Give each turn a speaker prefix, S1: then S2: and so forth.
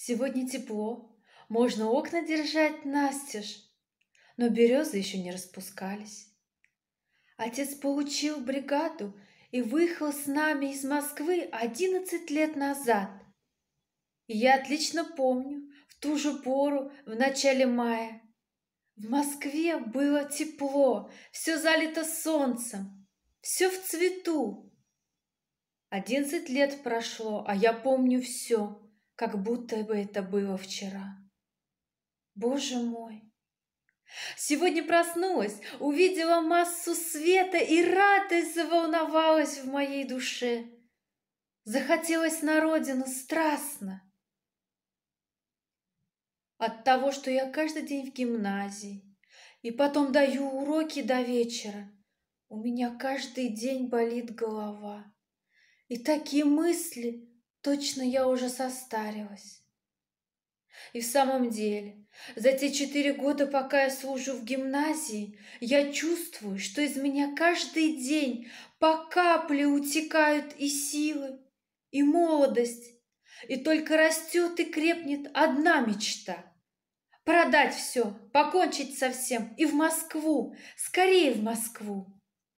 S1: Сегодня тепло, можно окна держать настежь, но березы еще не распускались. Отец получил бригаду и выехал с нами из Москвы одиннадцать лет назад. И я отлично помню, в ту же пору, в начале мая, в Москве было тепло, все залито солнцем, все в цвету. Одиннадцать лет прошло, а я помню все как будто бы это было вчера. Боже мой! Сегодня проснулась, увидела массу света, и радость заволновалась в моей душе. Захотелось на родину страстно. От того, что я каждый день в гимназии, и потом даю уроки до вечера, у меня каждый день болит голова. И такие мысли Точно я уже состарилась. И в самом деле, за те четыре года, пока я служу в гимназии, я чувствую, что из меня каждый день по капле утекают и силы, и молодость, и только растет и крепнет одна мечта – Продать все, покончить со всем и в Москву, скорее в Москву.